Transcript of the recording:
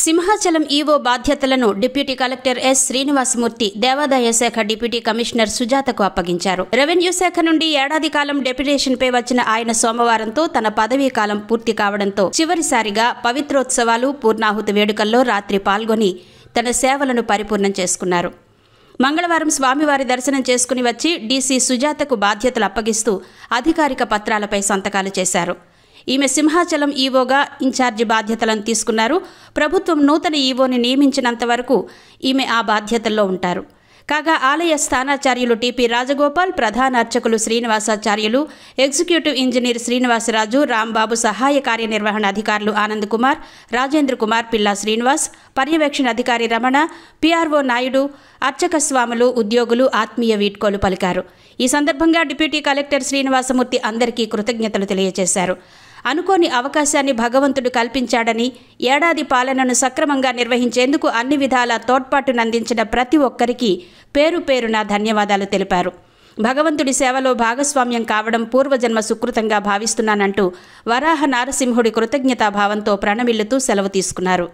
Simhachalam EO బాధ్యతలను deputy collector S Srinivasamurthy దేవాదాయ శాఖ డిప్యూటీ కమిషనర్ సుజాతకు అప్పగించారు రెవెన్యూ శాఖ నుండి ఏడాది కాలం డెప్యుటేషన్ పై వచ్చిన ఆయన సోమవారంతో తన పదవీ కాలం పూర్తి కావడంతో చివరిసారిగా పవిత్రోత్సవాలు పూర్ణాహుతి వేడుకల్లో రాత్రి పాల్గొని తన సేవలను పరిపూర్ణం చేసుకున్నారు మంగళవారం స్వామివారి దర్శనం చేసుకుని వచ్చి డీసీ సుజాతకు బాధ్యతలు అప్పగిస్తూ అధికారిక పత్రాలపై సంతకాలు చేశారు ఈమె సింహాచలం ఈవోగా ఇన్ఛార్జి బాధ్యతలను తీసుకున్నారు ప్రభుత్వం నూతన ఈవోని నియమించినంత వరకు ఈమె ఆ బాధ్యతల్లో ఉంటారు కాగా ఆలయ స్థానాచార్యులు టీపీ రాజగోపాల్ ప్రధాన అర్చకులు శ్రీనివాసాచార్యులు ఎగ్జిక్యూటివ్ ఇంజనీర్ శ్రీనివాసరాజు రాంబాబు సహాయ కార్యనిర్వహణ అధికారులు ఆనంద్ కుమార్ రాజేంద్ర కుమార్ పిల్లా శ్రీనివాస్ పర్యవేక్షణ అధికారి రమణ పిఆర్ఓ నాయుడు అర్చక స్వాములు ఉద్యోగులు ఆత్మీయ వీడ్కోలు పలికారు ఈ సందర్భంగా డిప్యూటీ కలెక్టర్ శ్రీనివాసమూర్తి అందరికీ కృతజ్ఞతలు తెలియజేశారు అనుకోని అవకాశాన్ని భగవంతుడు కల్పించాడని ఏడాది పాలనను సక్రమంగా నిర్వహించేందుకు అన్ని విధాల తోడ్పాటునందించిన ప్రతి ఒక్కరికి పేరు పేరున ధన్యవాదాలు తెలిపారు భగవంతుడి సేవలో భాగస్వామ్యం కావడం పూర్వజన్మ సుకృతంగా భావిస్తున్నానంటూ వరాహ నారసింహుడి కృతజ్ఞతాభావంతో ప్రణమిల్లుతూ సెలవు తీసుకున్నారు